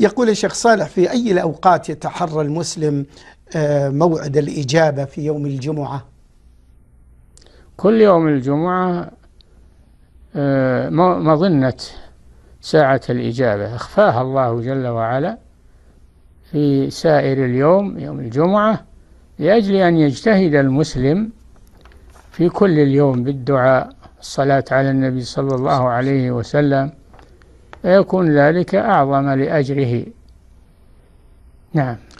يقول الشيخ صالح في أي الأوقات يتحرى المسلم آه، موعد الإجابة في يوم الجمعة كل يوم الجمعة آه، مظنة ساعة الإجابة أخفاها الله جل وعلا في سائر اليوم يوم الجمعة لأجل أن يجتهد المسلم في كل اليوم بالدعاء الصلاة على النبي صلى الله عليه وسلم فيكون ذلك أعظم لأجره نعم